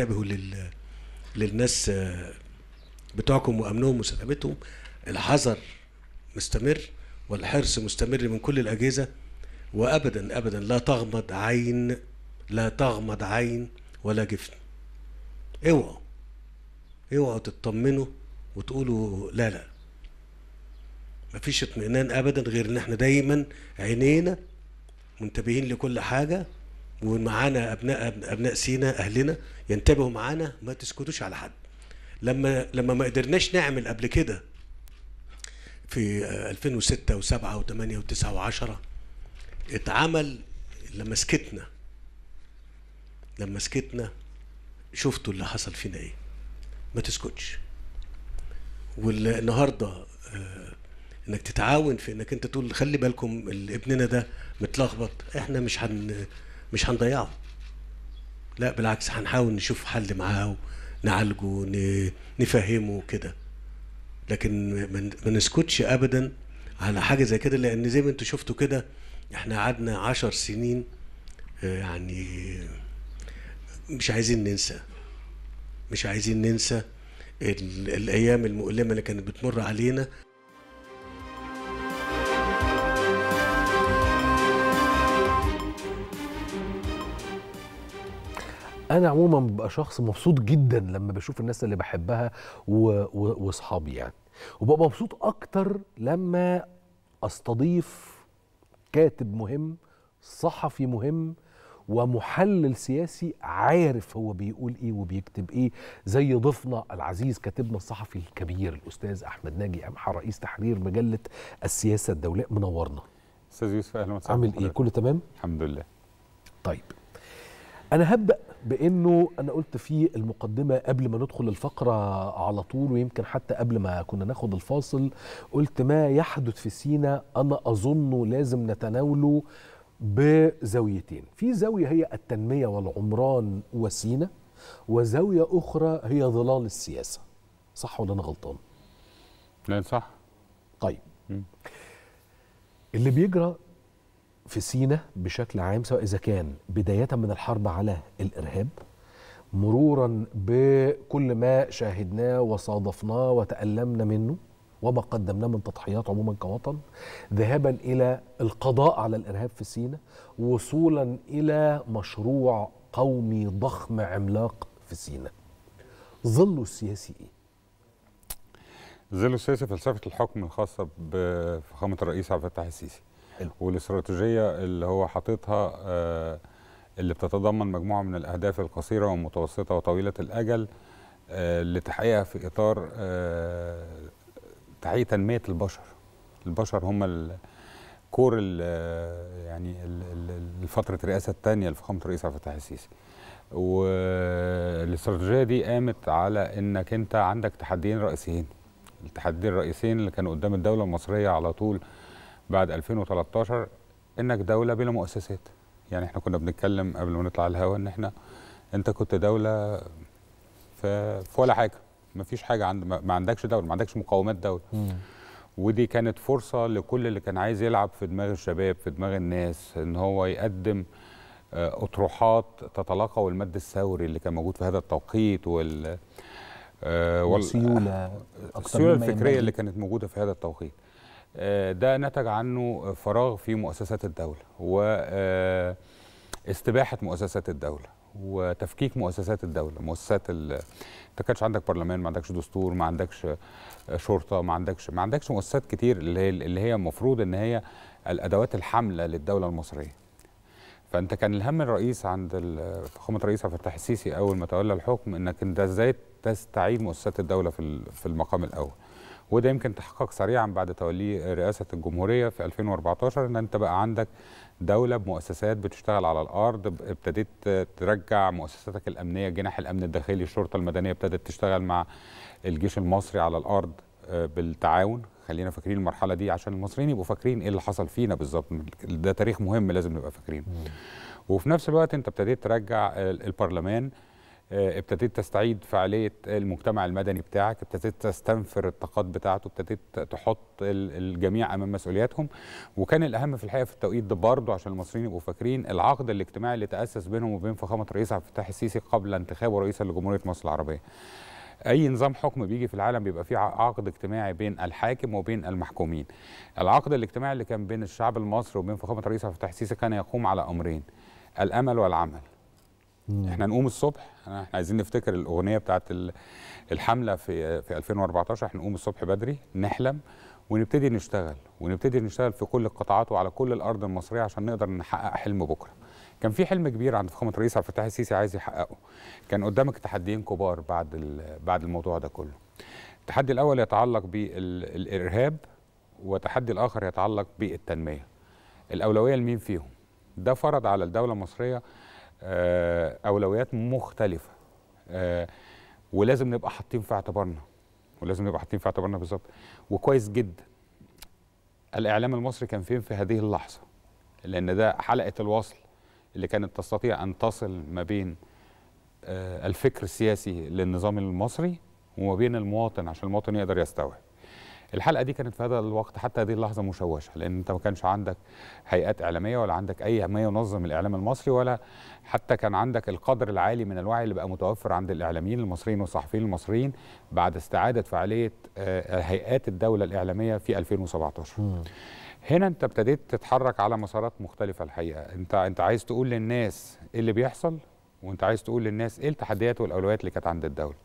انتبهوا لل للناس آه، بتوعكم وامنهم وسلامتهم الحذر مستمر والحرص مستمر من كل الاجهزه وابدا ابدا لا تغمض عين لا تغمض عين ولا جفن اوعوا اوعوا تطمنوا وتقولوا لا لا مفيش اطمئنان ابدا غير ان احنا دايما عينينا منتبهين لكل حاجه ومعانا ابناء ابناء سينا اهلنا ينتبهوا معانا ما تسكتوش على حد لما لما ما قدرناش نعمل قبل كده في 2006 و7 و8 و9 و10 اتعمل لما سكتنا لما سكتنا شفتوا اللي حصل فينا ايه ما تسكتش والنهارده آه، انك تتعاون في انك انت تقول خلي بالكم ابننا ده متلخبط احنا مش هن مش هنضيعه لا بالعكس هنحاول نشوف حل معاه نعالجه نفهمه كده لكن ما نسكتش ابدا على حاجه زي كده لان زي ما انتم شفتوا كده احنا قعدنا عشر سنين آه، يعني مش عايزين ننسى مش عايزين ننسى الايام المؤلمه اللي كانت بتمر علينا انا عموما ببقى شخص مبسوط جدا لما بشوف الناس اللي بحبها واصحابي يعني وببقى مبسوط اكتر لما استضيف كاتب مهم صحفي مهم ومحلل سياسي عارف هو بيقول ايه وبيكتب ايه زي ضيفنا العزيز كاتبنا الصحفي الكبير الاستاذ احمد ناجي امحى رئيس تحرير مجله السياسه الدوليه منورنا استاذ يوسف اهلا وسهلا عامل ايه كله تمام الحمد لله طيب انا هبدا بانه انا قلت في المقدمه قبل ما ندخل الفقره على طول ويمكن حتى قبل ما كنا ناخد الفاصل قلت ما يحدث في سينا انا اظنه لازم نتناوله بزاويتين في زاويه هي التنميه والعمران وسينا وزاويه اخرى هي ظلال السياسه صح ولا انا غلطان لا صح طيب م. اللي بيجرى في سينا بشكل عام سواء اذا كان بدايه من الحرب على الارهاب مرورا بكل ما شاهدناه وصادفناه وتألمنا منه وما قدمناه من تضحيات عموما كوطن ذهابا الى القضاء على الارهاب في سينا وصولا الى مشروع قومي ضخم عملاق في سينا ظله السياسي ايه ظله السياسي فلسفه الحكم الخاصه بفخامه الرئيس عبد الفتاح السيسي والاستراتيجيه اللي هو حاططها آه، اللي بتتضمن مجموعه من الاهداف القصيره والمتوسطه وطويله الاجل آه، لتحقيقها في اطار آه، تحقيق تنميه البشر البشر هم كور يعني فتره الرئاسه الثانيه لفخامه الرئيس عبد الفتاح السيسي والاستراتيجيه دي قامت على انك انت عندك تحديين رئيسيين التحديين الرئيسيين اللي كانوا قدام الدوله المصريه على طول بعد 2013 انك دوله بلا مؤسسات يعني احنا كنا بنتكلم قبل ما نطلع الهوا ان احنا انت كنت دوله في, ولا حاجه ما فيش حاجه عند ما عندكش دوله ما عندكش مقومات دوله مم. ودي كانت فرصه لكل اللي كان عايز يلعب في دماغ الشباب في دماغ الناس ان هو يقدم آه، اطروحات تتلاقى والمد الثوري اللي كان موجود في هذا التوقيت وال آه، والسيوله السيوله الفكريه اللي كانت موجوده في هذا التوقيت آه، ده نتج عنه فراغ في مؤسسات الدولة واستباحة آه، مؤسسات الدولة وتفكيك مؤسسات الدولة مؤسسات ال... انت كانش عندك برلمان ما عندكش دستور ما عندكش آه، شرطة ما عندكش ما عندكش مؤسسات كتير اللي هي اللي هي المفروض ان هي الادوات الحاملة للدولة المصرية فانت كان الهم الرئيس عند فخامة الرئيس عبد الفتاح السيسي اول ما تولى الحكم انك انت ازاي تستعيد مؤسسات الدولة في المقام الاول وده يمكن تحقق سريعا بعد توليه رئاسه الجمهوريه في 2014 ان انت بقى عندك دوله بمؤسسات بتشتغل على الارض ابتديت ترجع مؤسساتك الامنيه جناح الامن الداخلي الشرطه المدنيه ابتدت تشتغل مع الجيش المصري على الارض آه، بالتعاون خلينا فاكرين المرحله دي عشان المصريين يبقوا فاكرين ايه اللي حصل فينا بالظبط ده تاريخ مهم لازم نبقى فاكرين وفي نفس الوقت انت ابتديت ترجع البرلمان آه، ابتديت تستعيد فعاليه المجتمع المدني بتاعك ابتديت تستنفر الطاقات بتاعته ابتديت تحط الجميع امام مسؤولياتهم وكان الاهم في الحقيقه في التوقيت ده برضه عشان المصريين يبقوا فاكرين العقد الاجتماعي اللي تاسس بينهم وبين فخامه الرئيس عبد الفتاح السيسي قبل انتخابه رئيسا لجمهوريه مصر العربيه اي نظام حكم بيجي في العالم بيبقى فيه عقد اجتماعي بين الحاكم وبين المحكومين العقد الاجتماعي اللي كان بين الشعب المصري وبين فخامه الرئيس عبد الفتاح السيسي كان يقوم على امرين الامل والعمل مم. احنا نقوم الصبح احنا عايزين نفتكر الاغنيه بتاعت الحمله في في 2014 احنا نقوم الصبح بدري نحلم ونبتدي نشتغل ونبتدي نشتغل في كل القطاعات وعلى كل الارض المصريه عشان نقدر نحقق حلم بكره كان في حلم كبير عند فخامه الرئيس عبد الفتاح السيسي عايز يحققه كان قدامك تحديين كبار بعد بعد الموضوع ده كله التحدي الاول يتعلق بالارهاب وتحدي الاخر يتعلق بالتنميه الاولويه لمين فيهم ده فرض على الدوله المصريه آه، اولويات مختلفه آه، ولازم نبقى حاطين في اعتبارنا ولازم نبقى حاطين في اعتبارنا بالظبط وكويس جدا الاعلام المصري كان فين في هذه اللحظه لان ده حلقه الوصل اللي كانت تستطيع ان تصل ما بين آه، الفكر السياسي للنظام المصري وما بين المواطن عشان المواطن يقدر يستوعب الحلقه دي كانت في هذا الوقت حتى هذه اللحظه مشوشه لان انت ما كانش عندك هيئات اعلاميه ولا عندك اي ما ينظم الاعلام المصري ولا حتى كان عندك القدر العالي من الوعي اللي بقى متوفر عند الاعلاميين المصريين والصحفيين المصريين بعد استعاده فعاليه آه، هيئات الدوله الاعلاميه في 2017 م. هنا انت ابتديت تتحرك على مسارات مختلفه الحقيقه انت انت عايز تقول للناس ايه اللي بيحصل وانت عايز تقول للناس ايه التحديات والاولويات اللي كانت عند الدوله